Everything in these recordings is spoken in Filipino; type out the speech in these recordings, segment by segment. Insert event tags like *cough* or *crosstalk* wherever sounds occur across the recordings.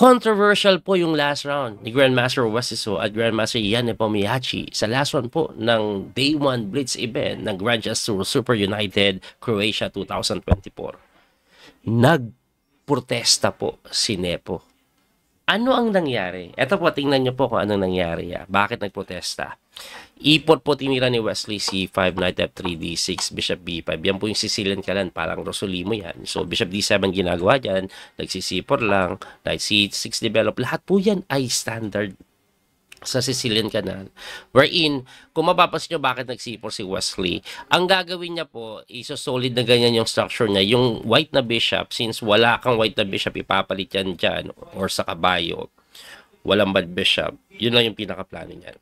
Controversial po yung last round ni Grandmaster Wasiso at Grandmaster Yane Pomiachi sa last one po ng Day 1 Blitz event ng Grand Gesture Super United Croatia 2024. Nagprotesta po si Nepo ano ang nangyari? Ito po, tingnan nyo po kung anong nangyari. Ah. Bakit nagprotesta? Ipot po tinira ni Wesley C5, Knight F3, D6, Bishop B5. Yan po yung Sicilian kalan, parang Rosolimo yan. So, Bishop D7 ginagawa dyan, nagsi lang, Knight C6 develop. Lahat po yan ay standard sa Sicilian Canal. Wherein, kung mapapas nyo bakit nagsipol si Wesley, ang gagawin niya po, isosolid na ganyan yung structure niya. Yung white na bishop, since wala kang white na bishop, ipapalit yan dyan or sa kabayo. Walang bad bishop. Yun lang yung pinaka-plano niya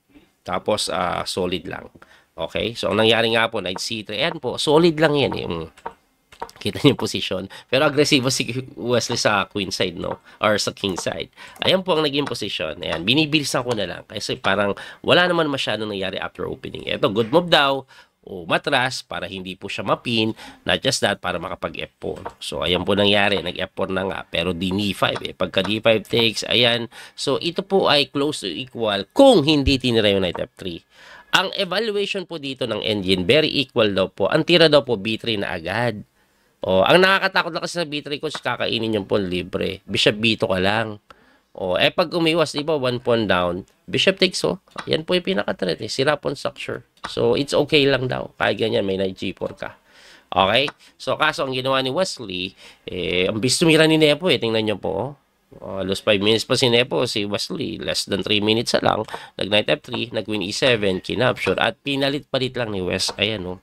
Tapos, uh, solid lang. Okay? So, ang nangyari nga po, knight c3. Ayan po, solid lang yan. Yung eh. Mm. Kita niyo position. Pero agresibo si Wesley sa queen side, no? Or sa king side. Ayan po ang naging position. Ayan, binibilisan ko na lang. Kasi parang wala naman masyadong nangyari after opening. Ito, good move daw o matras para hindi po siya mapin. Not just that, para makapag F4. So, ayan po nangyari. Nag F4 na nga. Pero D5. E eh. Pagka D5 e takes, ayan. So, ito po ay close to equal kung hindi tinira yung knight F3. Ang evaluation po dito ng engine, very equal daw po. Ang tira daw po B3 na agad. Oh, ang nakakatakot lang kasi sa B3 coach, kakainin yung pawn libre. Bishop b ka lang. Oh, eh pag umiwas, di ba, one pawn down, bishop takes oh. Yan po yung pinaka-threat eh. Sira pawn structure. So, it's okay lang daw. Kaya ganyan, may knight G4 ka. Okay? So, kaso ang ginawa ni Wesley, eh, ang bis ni Nepo eh. Tingnan nyo po. Oh. Uh, 5 minutes pa si Nepo, si Wesley, less than 3 minutes na lang, nag knight f3, nag queen e7, kinapture, at pinalit-palit lang ni Wes, ayan oh,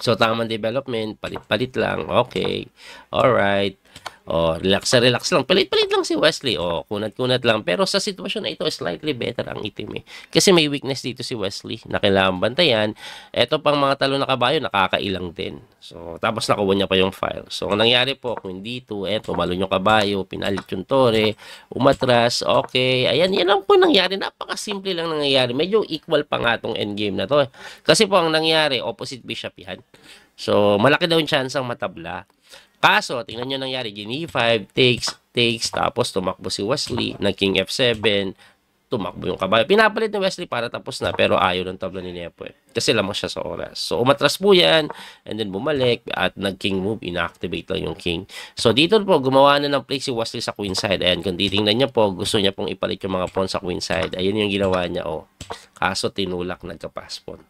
So, tamang development, palit-palit lang. Okay. All right. Oh, relax relax lang. Palit-palit lang si Wesley. O, oh, kunat-kunat lang. Pero sa sitwasyon na ito, slightly better ang itim eh. Kasi may weakness dito si Wesley na kailangan bantayan. Ito pang mga talo na kabayo, nakakailang din. So, tapos nakuha niya pa yung file. So, ang nangyari po, kung dito, eto, malo yung kabayo, pinalit yung tore, umatras, okay. Ayan, yan lang po nangyari. Napakasimple lang nangyari. Medyo equal pa nga itong endgame na to. Eh. Kasi po, ang nangyari, opposite bishop yan. So, malaki daw yung chance ang matabla. Kaso, tingnan nyo nangyari, gini 5, takes, takes, tapos tumakbo si Wesley, King F7, tumakbo yung kabayo. Pinapalit ni Wesley para tapos na, pero ayaw ng tabla ni Nepo eh. Kasi lamang siya sa oras. So, umatras po yan, and then bumalik, at nag-king move, inactivate lang yung king. So, dito po, gumawa na ng play si Wesley sa queen side. Ayan, kung titingnan niya po, gusto niya pong ipalit yung mga pawn sa queen side. Ayun yung ginawa niya, oh. Kaso, tinulak, nagka-pass pawn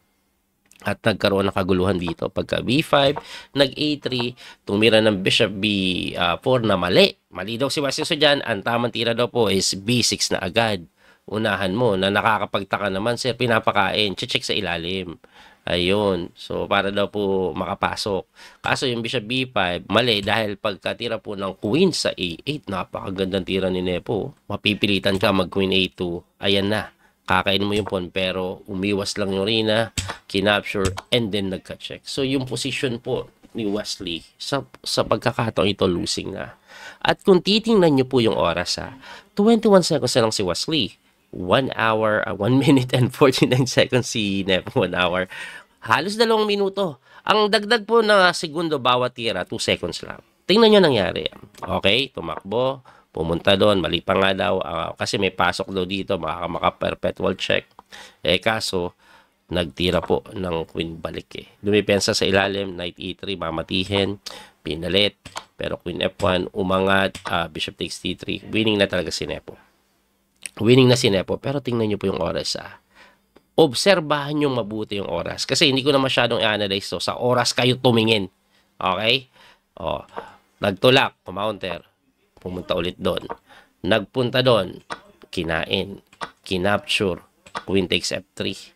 at nagkaroon ng kaguluhan dito. Pagka B5, nag A3, tumira ng Bishop B4 na mali. Mali daw si Westminster dyan. Ang tamang tira daw po is B6 na agad. Unahan mo na nakakapagtaka naman, sir, pinapakain. Check sa ilalim. Ayun. So, para daw po makapasok. Kaso yung Bishop B5, mali dahil pagkatira po ng Queen sa A8, napakagandang tira ni Nepo. Mapipilitan ka mag Queen A2. Ayan na kakainin mo yung pawn pero umiwas lang yung Rina, kinapture, and then nagka-check. So yung position po ni Wesley sa, sa pagkakataon ito losing na. At kung titingnan nyo po yung oras ha, 21 seconds na lang si Wesley. 1 hour, uh, ah, 1 *laughs* minute and 49 seconds si Nev, 1 hour. Halos dalawang minuto. Ang dagdag po na segundo bawat tira, 2 seconds lang. Tingnan nyo nangyari. Okay, tumakbo, pumunta doon, mali pa nga daw, uh, kasi may pasok daw dito, makaka perpetual check. Eh kaso, nagtira po ng queen balik eh. Dumipensa sa ilalim, knight e3, mamatihin, pinalit, pero queen f1, umangat, uh, bishop takes d3, winning na talaga si Nepo. Winning na si Nepo, pero tingnan nyo po yung oras ah. Obserbahan nyo mabuti yung oras. Kasi hindi ko na masyadong i-analyze to. Sa oras kayo tumingin. Okay? Oh, nagtulak, kumounter pumunta ulit doon. Nagpunta doon, kinain, kinapture, queen takes f3.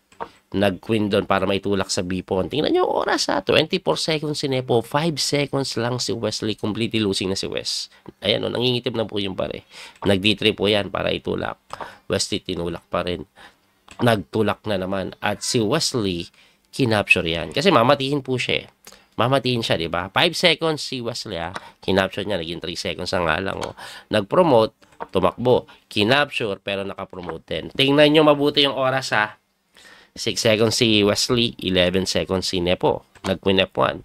Nag-queen doon para maitulak sa b-pawn. Tingnan nyo oras ha, 24 seconds si Nepo, 5 seconds lang si Wesley, completely losing na si Wes. Ayan o, nangingitim na po yung pare. Nag-d3 po yan para itulak. Wesley tinulak pa rin. Nagtulak na naman. At si Wesley, kinapture yan. Kasi mamatihin po siya eh mamatiin siya, di ba? 5 seconds si Wesley, ha? Ah. Kinapture niya, naging 3 seconds ang nga lang, oh. Nag-promote, tumakbo. Kinapture, pero nakapromote din. Tingnan nyo mabuti yung oras, ha? Ah. 6 seconds si Wesley, 11 seconds si Nepo. Nag-queen F1,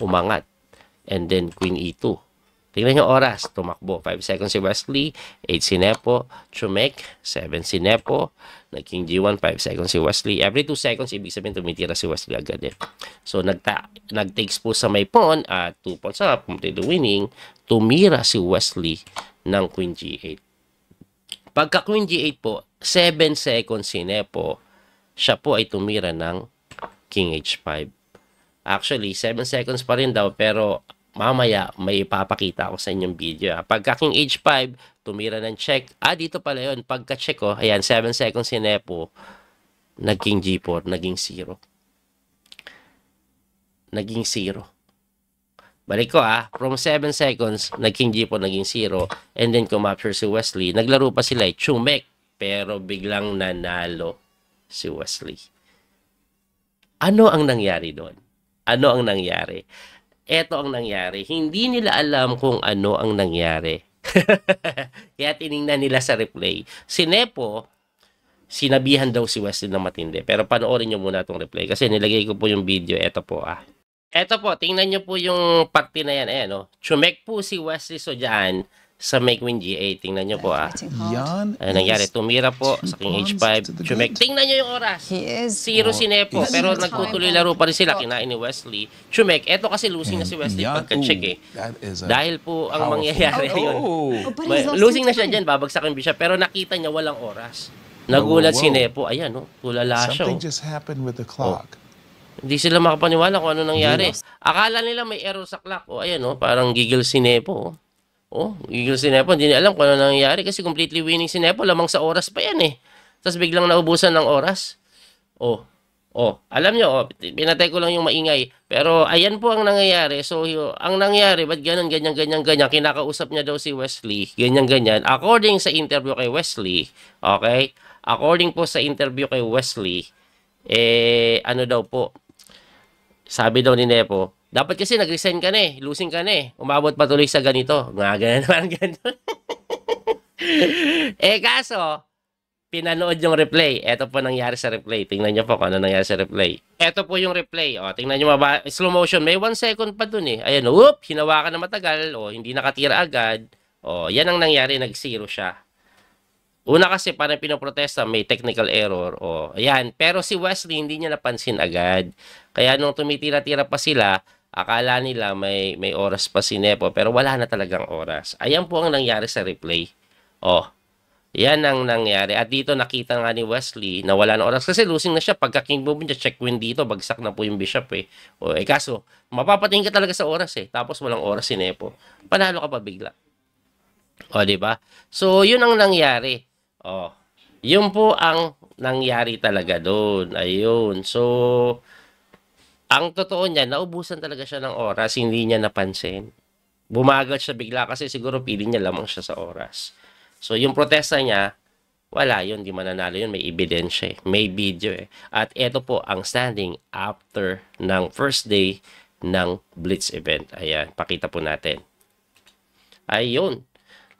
umangat. And then queen E2 Tingnan yung oras. Tumakbo. 5 seconds si Wesley. 8 si Nepo. Chumek. 7 si Nepo. Naging G1. 5 seconds si Wesley. Every 2 seconds, ibig sabihin tumitira si Wesley agad eh. So, nagta nag-takes po sa may pawn at uh, 2 pawns up, complete the winning. Tumira si Wesley ng Queen G8. Pagka Queen G8 po, 7 seconds si Nepo. Siya po ay tumira ng King H5. Actually, 7 seconds pa rin daw pero mamaya may ipapakita ako sa inyong video. Ha? Pag aking age 5, tumira ng check. Ah, dito pala yun. Pagka-check ko, oh, ayan, 7 seconds si Nepo, naging G4, naging 0. Naging 0. Balik ko ah, from 7 seconds, naging G4, naging 0. And then kumapture si Wesley. Naglaro pa sila, eh. chumek. Pero biglang nanalo si Wesley. Ano ang nangyari doon? Ano ang nangyari? eto ang nangyari. Hindi nila alam kung ano ang nangyari. *laughs* Kaya tiningnan nila sa replay. Si Nepo, sinabihan daw si Wesley ng matindi. Pero panoorin nyo muna itong replay kasi nilagay ko po yung video. Eto po ah. Eto po, tingnan nyo po yung parte na yan. Ayan, oh. Chumek po si Wesley Sojan sa Megwin G8. Tingnan nyo po ah. Yan. Ay, nangyari, tumira po sa King H5. Chumek. Tingnan nyo yung oras. He is, Zero oh, si Nepo. Pero nagtutuloy laro pa rin sila. Kinain ni Wesley. Chumek, eto kasi losing na si mm, Wesley pagka-check eh. Dahil po ang mangyayari *laughs* oh, oh. oh losing na siya dyan. Babagsak yung bishop. Pero nakita niya walang oras. Oh, Nagulat si Nepo. Ayan, no? tulala siya. Something just happened with the clock. Hindi sila makapaniwala kung ano nangyari. Akala nila may error sa clock. O ayan, oh, parang gigil si Nepo. Oh. Oh, yung si Nepo. Hindi niya alam kung ano nangyayari kasi completely winning si Nepo. Lamang sa oras pa yan eh. Tapos biglang naubusan ng oras. Oh, Oh, alam nyo, oh, pinatay ko lang yung maingay. Pero ayan po ang nangyayari. So, ang nangyayari, ba't ganun, ganyan, ganyan, ganyan. Kinakausap niya daw si Wesley, ganyan, ganyan. According sa interview kay Wesley, okay? According po sa interview kay Wesley, eh, ano daw po? Sabi daw ni Nepo, dapat kasi nag-resign ka na eh, losing ka na eh. Umabot pa tuloy sa ganito. Mga ganun naman, *laughs* ganun. eh kaso, pinanood yung replay. Ito po nangyari sa replay. Tingnan nyo po kung ano nangyari sa replay. Ito po yung replay. O, tingnan nyo maba, slow motion. May one second pa dun eh. Ayan, whoop, hinawakan na matagal. O, hindi nakatira agad. O, yan ang nangyari, nag-zero siya. Una kasi parang pinoprotesta may technical error. O, ayan. Pero si Wesley hindi niya napansin agad. Kaya nung tumitira-tira pa sila, Akala nila may, may oras pa si Nepo pero wala na talagang oras. Ayan po ang nangyari sa replay. Oh, yan ang nangyari. At dito nakita nga ni Wesley na wala na oras. Kasi losing na siya. Pagka king boom niya, check win dito. Bagsak na po yung bishop eh. O, oh, eh kaso, mapapatingin ka talaga sa oras eh. Tapos walang oras si Nepo. Panalo ka pa bigla. O, oh, di ba? So, yun ang nangyari. O, oh, yun po ang nangyari talaga doon. Ayun. So, ang totoo niya, naubusan talaga siya ng oras, hindi niya napansin. Bumagal siya bigla kasi siguro pili niya lamang siya sa oras. So, yung protesta niya, wala yun, di mananalo yun, may ebidensya eh, may video eh. At ito po ang standing after ng first day ng Blitz event. Ayan, pakita po natin. Ayun,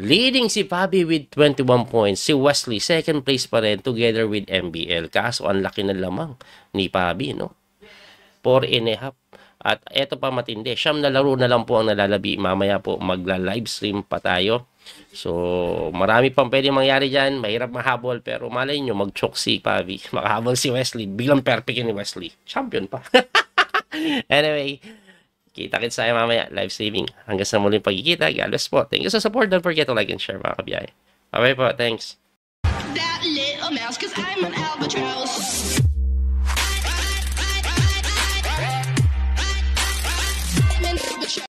Leading si Fabi with 21 points, si Wesley second place pa rin together with MBL. Kaso ang laki ng lamang ni Fabi, no? 4 and a half. At eto pa matindi. Siyam na laro na lang po ang nalalabi. Mamaya po magla-live stream pa tayo. So, marami pang pwede mangyari dyan. Mahirap mahabol. Pero malay nyo, mag si Pavi. *laughs* Makahabol si Wesley. Bilang perfect ni Wesley. Champion pa. *laughs* anyway, kita-kits tayo mamaya. Live streaming. Hanggang sa muling pagkikita. God po. Thank you sa support. Don't forget to like and share mga kabiyay. Bye-bye po. Thanks. That little mouse, cause I'm an albatross.